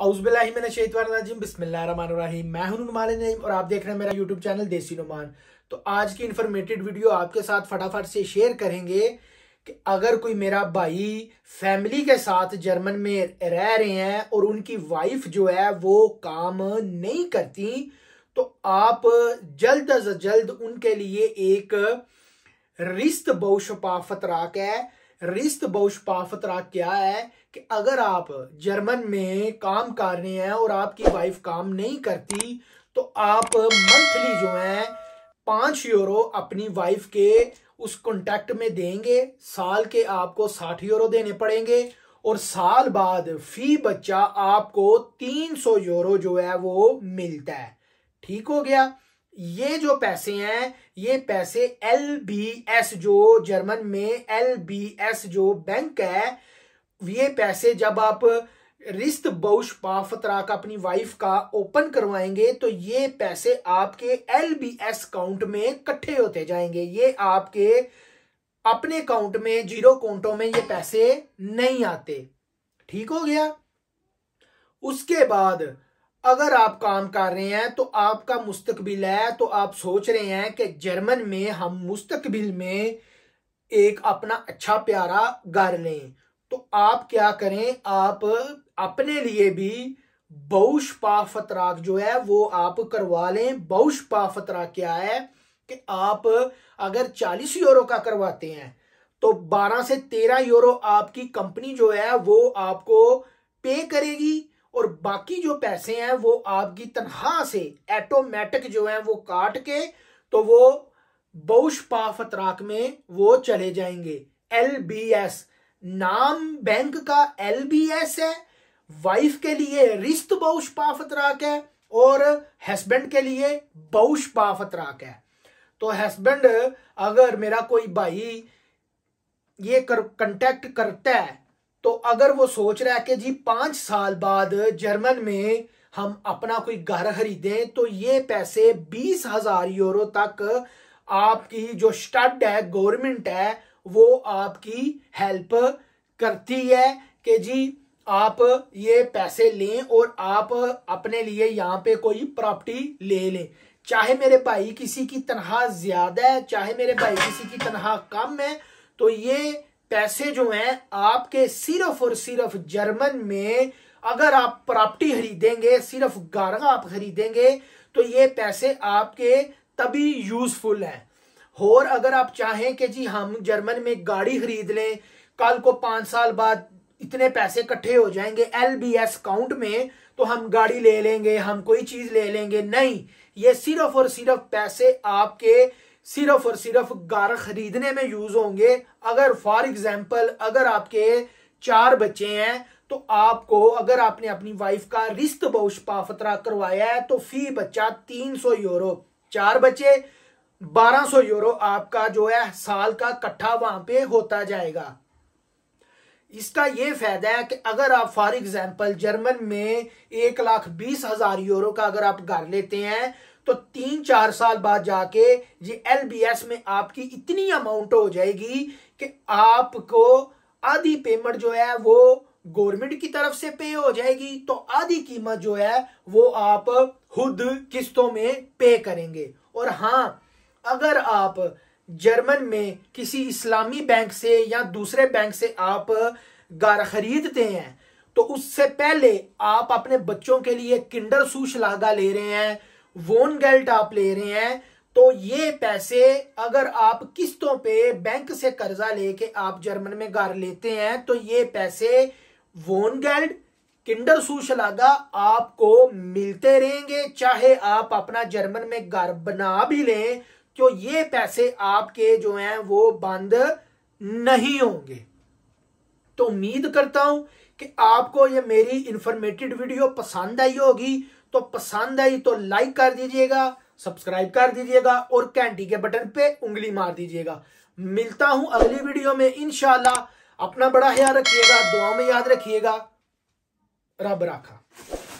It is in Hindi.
और आप देख रहे हैं मेरा चैनल देसी नुमान तो आज की इन्फॉर्मेटिव वीडियो आपके साथ फटाफट से शेयर करेंगे कि अगर कोई मेरा भाई फैमिली के साथ जर्मन में रह रहे हैं और उनकी वाइफ जो है वो काम नहीं करती तो आप जल्द अज जल्द उनके लिए एक रिश्त बहुशपा फतराक है रिस्त बोश क्या है कि अगर आप जर्मन में काम कर रहे हैं और आपकी वाइफ काम नहीं करती तो आप मंथली जो है पांच यूरो अपनी वाइफ के उस कॉन्टैक्ट में देंगे साल के आपको साठ यूरो देने पड़ेंगे और साल बाद फी बच्चा आपको तीन सौ यूरो जो है वो मिलता है ठीक हो गया ये जो पैसे हैं ये पैसे एल बी एस जो जर्मन में एल बी एस जो बैंक है ये पैसे जब आप रिश्त पाफतरा का अपनी वाइफ का ओपन करवाएंगे तो ये पैसे आपके एल बी एस अकाउंट में इकट्ठे होते जाएंगे ये आपके अपने अकाउंट में जीरो अकाउंटों में ये पैसे नहीं आते ठीक हो गया उसके बाद अगर आप काम कर रहे हैं तो आपका मुस्तकबिल है तो आप सोच रहे हैं कि जर्मन में हम मुस्तकबिल में एक अपना अच्छा प्यारा घर लें तो आप क्या करें आप अपने लिए भी बहुश पा फतराक जो है वो आप करवा लें बहुश पा फतरा क्या है कि आप अगर चालीस यूरो का करवाते हैं तो बारह से तेरह यूरो आपकी कंपनी जो है वो आपको पे करेगी और बाकी जो पैसे हैं वो आपकी तनखा से ऐटोमेटिक जो है वो काट के तो वो बहुश अतराक में वो चले जाएंगे एल बी एस नाम बैंक का एल बी एस है वाइफ के लिए रिश्त बहुश अतराक है और हस्बैंड के लिए बहुश अतराक है तो हस्बैंड अगर मेरा कोई भाई ये कर कंटेक्ट करता है तो अगर वो सोच रहा है कि जी पांच साल बाद जर्मन में हम अपना कोई घर खरीदें तो ये पैसे बीस हजार यूरो तक आपकी जो स्टड है गवर्नमेंट है वो आपकी हेल्प करती है कि जी आप ये पैसे लें और आप अपने लिए यहाँ पे कोई प्रॉपर्टी ले लें चाहे मेरे भाई किसी की तनख्वाह ज्यादा है चाहे मेरे भाई किसी की तनख्वाह कम है तो ये पैसे जो हैं आपके सिर्फ और सिर्फ जर्मन में अगर आप प्रॉपर्टी खरीदेंगे सिर्फ गारगा आप खरीदेंगे तो ये पैसे आपके तभी यूजफुल हैं और अगर आप चाहें कि जी हम जर्मन में गाड़ी खरीद लें कल को पांच साल बाद इतने पैसे इकट्ठे हो जाएंगे एल बी एस काउंट में तो हम गाड़ी ले लेंगे हम कोई चीज ले लेंगे नहीं ये सिर्फ और सिर्फ पैसे आपके सिर्फ और सिर्फ घर खरीदने में यूज होंगे अगर फॉर एग्जाम्पल अगर आपके चार बच्चे हैं तो आपको अगर आपने अपनी वाइफ का रिश्त बहुश पाफतरा करवाया है तो फी बच्चा तीन सौ यूरो चार बच्चे बारह सौ यूरो आपका जो है साल का कट्ठा वहां पे होता जाएगा इसका यह फायदा है कि अगर आप फॉर एग्जाम्पल जर्मन में एक लाख बीस हजार यूरो का अगर आप घर लेते हैं तो तीन चार साल बाद जाके ये एस में आपकी इतनी अमाउंट हो जाएगी कि आपको आधी पेमेंट जो है वो गवर्नमेंट की तरफ से पे हो जाएगी तो आधी कीमत जो है वो आप खुद किस्तों में पे करेंगे और हाँ अगर आप जर्मन में किसी इस्लामी बैंक से या दूसरे बैंक से आप गार खरीदते हैं तो उससे पहले आप अपने बच्चों के लिए किंडर सूश लागा ले रहे हैं वोन गेल्ट आप ले रहे हैं तो ये पैसे अगर आप किस्तों पे बैंक से कर्जा लेके आप जर्मन में घर लेते हैं तो ये पैसे वोन गेल्ड किंडर सुशलागा आपको मिलते रहेंगे चाहे आप अपना जर्मन में घर बना भी लें तो ये पैसे आपके जो हैं वो बंद नहीं होंगे तो उम्मीद करता हूं कि आपको ये मेरी इंफॉर्मेटिव वीडियो पसंद आई होगी तो पसंद आई तो लाइक कर दीजिएगा सब्सक्राइब कर दीजिएगा और कैंटी के बटन पे उंगली मार दीजिएगा मिलता हूं अगली वीडियो में इनशाला अपना बड़ा ख्याल रखिएगा दुआ में याद रखिएगा रब राखा